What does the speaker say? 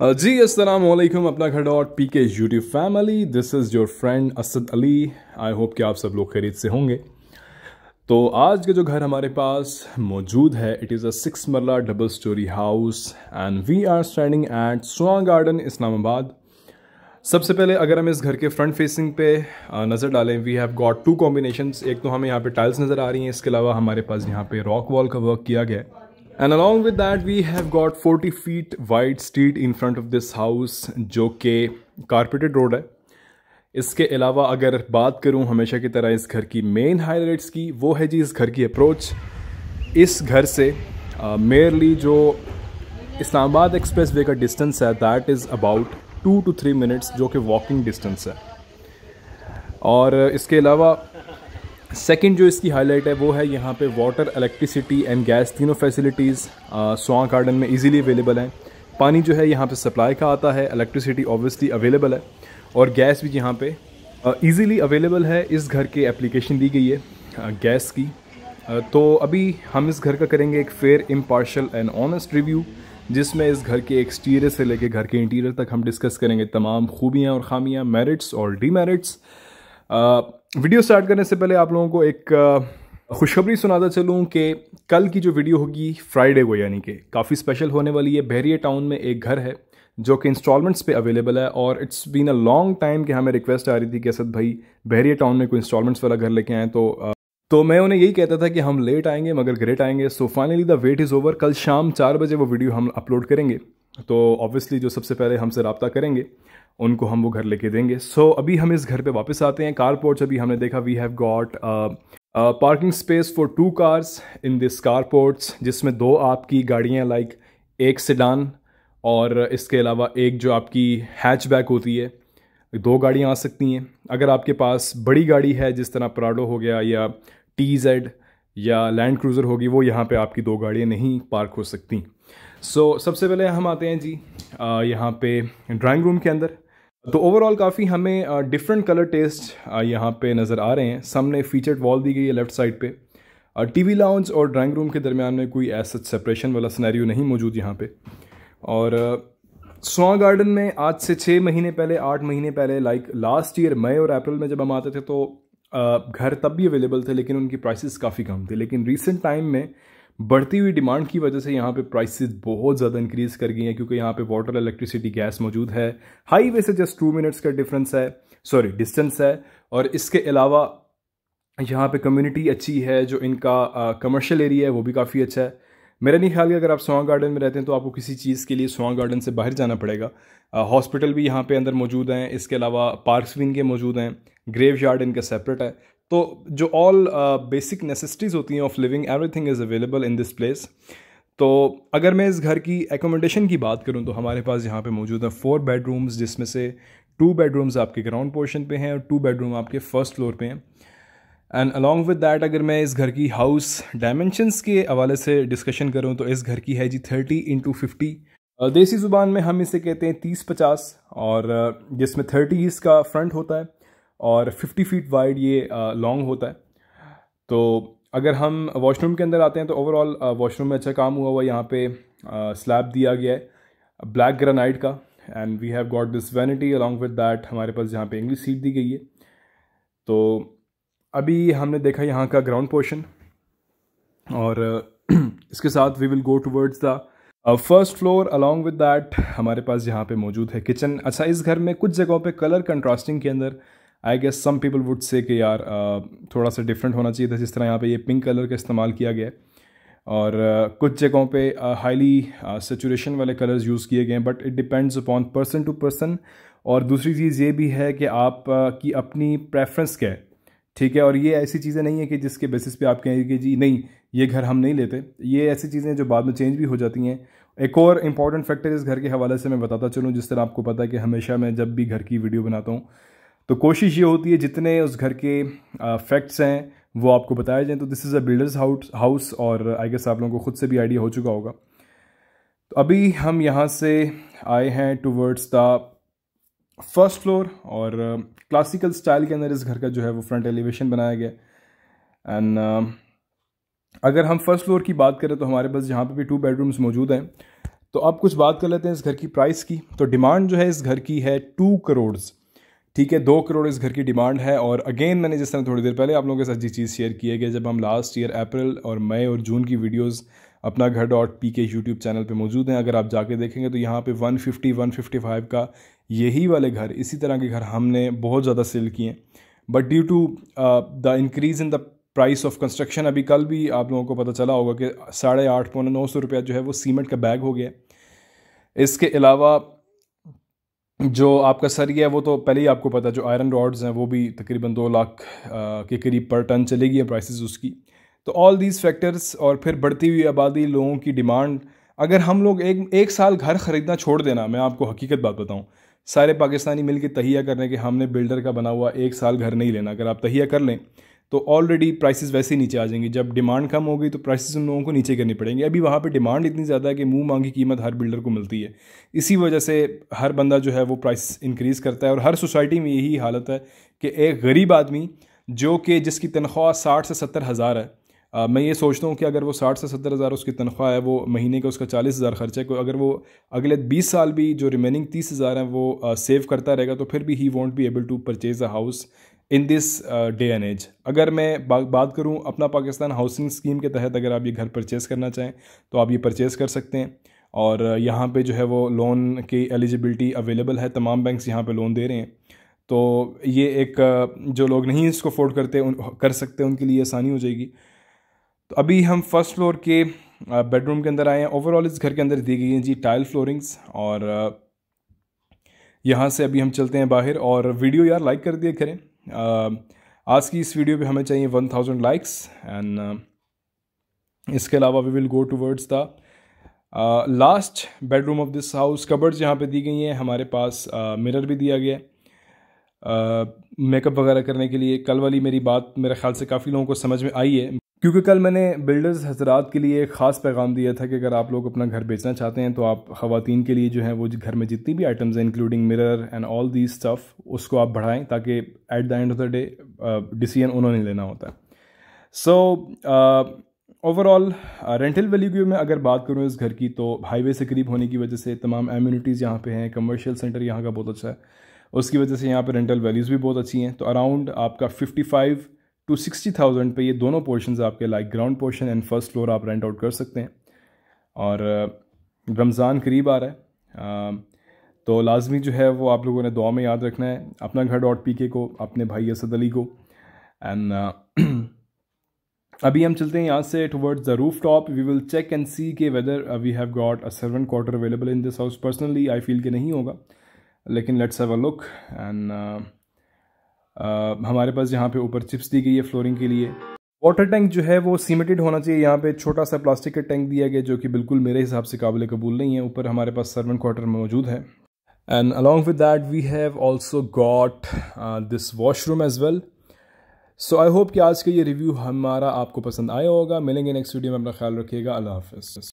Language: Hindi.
जी uh, वालेकुम अपना घर dot P K YouTube family this is your friend Asad Ali I hope कि आप सब लोग खरीद से होंगे तो आज का जो घर हमारे पास मौजूद है it is a six marla double story house and we are standing at Soan garden Islamabad सबसे पहले अगर हम इस घर के फ्रंट फेसिंग पे uh, नज़र डालें we have got two combination एक तो हमें यहाँ पे टाइल्स नज़र आ रही हैं इसके अलावा हमारे पास यहाँ पे रॉक वॉल का वर्क किया गया है and along with that we have got forty feet wide street in front of this house जो कि कारपेटेड रोड है इसके अलावा अगर बात करूँ हमेशा की तरह इस घर की मेन हाईलाइट्स की वो है जी इस घर की अप्रोच इस घर से मेयरली uh, जो इस्लामाबाद एक्सप्रेस वे का डिस्टेंस है that is about two two three minutes जो कि वॉकिंग डिस्टेंस है और इसके अलावा सेकंड जो इसकी हाईलाइट है वो है यहाँ पे वाटर इलेक्ट्रिसिटी एंड गैस तीनों फैसिलिटीज़ स्वां गार्डन में इजीली अवेलेबल हैं पानी जो है यहाँ पे सप्लाई का आता है इलेक्ट्रिसिटी ऑब्वियसली अवेलेबल है और गैस भी यहाँ पे इजीली अवेलेबल है इस घर के एप्लीकेशन दी गई है गैस की तो अभी हम इस घर का करेंगे एक fair impartial and honest review जिसमें इस घर के एक्सटीरियर से लेके घर के इंटीरियर तक हम डिस्कस करेंगे तमाम खूबियाँ और खामियाँ मेरिट्स और डीमेरिट्स वीडियो स्टार्ट करने से पहले आप लोगों को एक खुशखबरी सुनाता चलूँ कि कल की जो वीडियो होगी फ्राइडे को यानी कि काफ़ी स्पेशल होने वाली है बहरिया टाउन में एक घर है जो कि इंस्टॉलमेंट्स पे अवेलेबल है और it's been a long time कि हमें रिक्वेस्ट आ रही थी कि असद भाई बहरिया टाउन में कोई इंस्टॉलमेंट्स वाला घर लेके आए तो आ, तो मैं उन्हें यही कहता था कि हम लेट आएंगे मगर ग्रेट आएंगे so finally the wait is over कल शाम चार बजे वो वीडियो हम अपलोड करेंगे तो ऑब्वियसली जो सबसे पहले हमसे रबता करेंगे उनको हम वो घर लेके देंगे सो so, अभी हम इस घर पे वापस आते हैं कार पोर्च अभी हमने देखा we have got parking space for two cars in this carports जिसमें दो आपकी गाड़ियाँ लाइक like, एक सिडान और इसके अलावा एक जो आपकी हैचबैक होती है दो गाड़ियाँ आ सकती हैं अगर आपके पास बड़ी गाड़ी है जिस तरह प्राडो हो गया या टी जेड या लैंड क्रूज़र होगी वो यहाँ पे आपकी दो गाड़ियाँ नहीं पार्क हो सकती सो so, सबसे पहले हम आते हैं जी uh, यहाँ पे ड्राइंग रूम के अंदर तो ओवरऑल काफ़ी हमें डिफरेंट कलर टेस्ट यहाँ पे नज़र आ रहे हैं सामने फीचर्ड वॉल दी गई है लेफ्ट साइड पे टीवी लाउंज और ड्राइंग रूम के दरमियान में कोई ऐसा सेपरेशन वाला सिनेरियो नहीं मौजूद यहाँ पे और सुआ गार्डन में आज से छः महीने पहले आठ महीने पहले लाइक लास्ट ईयर मई और अप्रैल में जब हम आते थे तो घर तब भी अवेलेबल थे लेकिन उनकी प्राइसिस काफ़ी कम थी लेकिन रिसेंट टाइम में बढ़ती हुई डिमांड की वजह से यहाँ पे प्राइसेस बहुत ज़्यादा इंक्रीज़ कर गई हैं क्योंकि यहाँ पे वाटर इलेक्ट्रिसिटी गैस मौजूद है हाईवे से जस्ट टू मिनट्स का डिफरेंस है सॉरी डिस्टेंस है और इसके अलावा यहाँ पे कम्युनिटी अच्छी है जो इनका कमर्शियल एरिया है वो भी काफ़ी अच्छा है मेरा नहीं ख्याल कि अगर आप सोंग गार्डन में रहते हैं तो आपको किसी चीज़ के लिए सोंग गार्डन से बाहर जाना पड़ेगा हॉस्पिटल भी यहाँ पे अंदर मौजूद हैं इसके अलावा पार्क्स भी इनके मौजूद हैं ग्रेव यार्ड इनका सेपरेट है तो जो ऑल बेसिक नेसेसिटीज़ होती हैं of living everything is available in this place तो अगर मैं इस घर की एकोमोडेशन की बात करूं तो हमारे पास यहाँ पे मौजूद है फोर बेडरूम्स जिसमें से टू बेडरूम्स आपके ग्राउंड पोर्शन पे हैं और टू बेडरूम आपके फर्स्ट फ्लोर पे हैं एंड अलॉन्ग विद डैट अगर मैं इस घर की हाउस डायमेंशंस के हवाले से डिस्कशन करूँ तो इस घर की है जी थर्टी इंटू फिफ्टी देसी ज़ुबान में हम इसे कहते हैं तीस पचास और uh, जिसमें थर्टी इसका फ्रंट होता है और 50 फीट वाइड ये लॉन्ग uh, होता है तो अगर हम वॉशरूम के अंदर आते हैं तो ओवरऑल वॉशरूम uh, में अच्छा काम हुआ हुआ यहाँ पे स्लैब uh, दिया गया है ब्लैक ग्रेनाइट का and we have got this vanity along with that हमारे पास यहाँ पे इंग्लिश सीट दी गई है तो अभी हमने देखा यहाँ का ग्राउंड पोर्शन और इसके साथ we will go towards the first floor along with that हमारे पास यहाँ पे मौजूद है किचन अच्छा इस घर में कुछ जगहों पे कलर कंट्रास्टिंग के अंदर I guess some people would say कि यार थोड़ा सा डिफरेंट होना चाहिए था जिस तरह यहाँ पे ये पिंक कलर का इस्तेमाल किया गया है और कुछ जगहों पे हाईली सेचुरेशन वाले कलर्स यूज़ किए गए हैं but it depends upon person to person और दूसरी चीज़ ये भी है कि आप की अपनी प्रेफरेंस क्या है ठीक है और ये ऐसी चीज़ें नहीं है कि जिसके बेसिस पे आप कहेंगे कि जी नहीं ये घर हम नहीं लेते ये ऐसी चीज़ें जो बाद में चेंज भी हो जाती हैं एक और इम्पॉर्टेंट फैक्टर इस घर के हवाले से मैं बताता चलूँ जिस तरह आपको पता है कि हमेशा मैं जब भी घर की वीडियो बनाता हूँ तो कोशिश ये होती है जितने उस घर के फैक्ट्स हैं वो आपको बताए जाएँ तो this is a builder's house house और आई गेस आप लोगों को खुद से भी आइडिया हो चुका होगा तो अभी हम यहाँ से आए हैं टूवर्ड्स द फर्स्ट फ्लोर और क्लासिकल स्टाइल के अंदर इस घर का जो है वो फ्रंट एलिवेशन बनाया गया एंड अगर हम फर्स्ट फ्लोर की बात करें तो हमारे पास यहाँ पे भी टू बेडरूम्स मौजूद हैं तो अब कुछ बात कर लेते हैं इस घर की प्राइस की तो डिमांड जो है इस घर की है टू करोड़ ठीक है दो करोड़ इस घर की डिमांड है और अगेन मैंने जिस तरह थोड़ी देर पहले आप लोगों के साथ जी चीज़ शेयर की है कि जब हम लास्ट ईयर अप्रैल और मई और जून की वीडियोज़ अपना घर dot P K YouTube channel पे मौजूद हैं अगर आप जाके देखेंगे तो यहाँ पे 150 155 का यही वाले घर इसी तरह के घर हमने बहुत ज़्यादा सेल किए but due to the increase in the price of construction अभी कल भी आप लोगों को पता चला होगा कि साढ़े आठ पौने नौ सौ रुपया जो है वो सीमेंट का बैग हो गया इसके अलावा जो आपका सरिया है वो तो पहले ही आपको पता जो आयरन रॉड्स हैं वो भी तकरीबन दो लाख के करीब पर टन चलेगी है प्राइसेस उसकी तो ऑल दीज फैक्टर्स और फिर बढ़ती हुई आबादी लोगों की डिमांड अगर हम लोग एक एक साल घर ख़रीदना छोड़ देना मैं आपको हकीकत बात बताऊँ सारे पाकिस्तानी मिल के तहिया करने के हमने बिल्डर का बना हुआ एक साल घर नहीं लेना अगर आप तहिया कर लें तो ऑलरेडी प्राइसेस वैसे ही नीचे आ जाएंगे जब डिमांड कम होगी तो प्राइसेस उन लोगों को नीचे करनी पड़ेंगे अभी वहाँ पे डिमांड इतनी ज़्यादा है कि मुंह मांगी कीमत हर बिल्डर को मिलती है इसी वजह से हर बंदा जो है वो प्राइस इंक्रीज़ करता है और हर सोसाइटी में यही हालत है कि एक गरीब आदमी जो कि जिसकी तनख्वाह साठ से सत्तर हज़ार है आ, मैं ये सोचता हूँ कि अगर वो साठ से सत्तर हज़ार उसकी तनख्वाह है वो महीने का उसका चालीस हज़ार खर्चा है अगर वो अगले बीस साल भी जो रिमेनिंग तीस हज़ार हैं वो सेव करता रहेगा तो फिर भी he won't be able to purchase a house in this day and age अगर मैं बा, बात करूँ अपना पाकिस्तान हाउसिंग स्कीम के तहत अगर आप ये घर परचेस करना चाहें तो आप ये परचेस कर सकते हैं और uh, यहाँ पे जो है वो लोन की एलिजिबिलिटी अवेलेबल है तमाम बैंक्स यहाँ पे लोन दे रहे हैं तो ये एक uh, जो लोग नहीं इसको अफोर्ड करते उन कर सकते उनके लिए आसानी हो जाएगी तो अभी हम फर्स्ट फ्लोर के बेडरूम uh, के अंदर आए हैं ओवरऑल इस घर के अंदर दी गई हैं जी टाइल फ्लोरिंग्स और यहाँ से अभी हम चलते हैं बाहर और वीडियो यार लाइक कर दिया करें Um, आज की इस वीडियो पे हमें चाहिए वन थाउजेंड लाइक्स एंड इसके अलावा we will go towards the last bedroom of this house cupboards यहाँ पे दी गई हैं हमारे पास मिरर uh, भी दिया गया मेकअप uh, वगैरह करने के लिए कल वाली मेरी बात मेरे ख्याल से काफ़ी लोगों को समझ में आई है क्योंकि कल मैंने बिल्डर्स हजरात के लिए एक ख़ास पैगाम दिया था कि अगर आप लोग अपना घर बेचना चाहते हैं तो आप खातन के लिए जो है वो घर में जितनी भी आइटम्स हैं including mirror and all the stuff उसको आप बढ़ाएं ताकि at the end of the day decision उन्होंने लेना होता है सो ओवरऑल रेंटल वैल्यू में अगर बात करूँ इस घर की तो हाईवे से करीब होने की वजह से तमाम एम्यूनिटीज़ यहाँ पर हैं कमर्शियल सेंटर यहाँ का बहुत अच्छा है उसकी वजह से यहाँ पर रेंटल वैल्यूज़ भी बहुत अच्छी हैं तो अराउंड आपका fifty five to sixty thousand पर ये दोनों पोर्शन आपके like ground portion and first floor आप रेंट आउट कर सकते हैं और uh, रमज़ान करीब आ रहा है uh, तो लाजमी जो है वो आप लोगों ने दुआ में याद रखना है अपना घर डॉट पी के को अपने भाई असद अली को एंड uh, अभी हम चलते हैं यहाँ से towards the roof top we will check and see के whether we have got a servant quarter available in this house personally I feel के नहीं होगा लेकिन let's have a look and हमारे पास यहाँ पे ऊपर चिप्स दी गई है फ्लोरिंग के लिए वाटर टैंक जो है वो सीमेंटेड होना चाहिए यहाँ पे छोटा सा प्लास्टिक का टैंक दिया गया जो कि बिल्कुल मेरे हिसाब से काबिल कबूल नहीं है ऊपर हमारे पास सर्वेंट क्वार्टर मौजूद है and along with that we have also got this washroom as well so I hope कि आज का ये रिव्यू हमारा आपको पसंद आया होगा मिलेंगे नेक्स्ट वीडियो में अपना ख्याल रखिएगा अल्लाह हाफ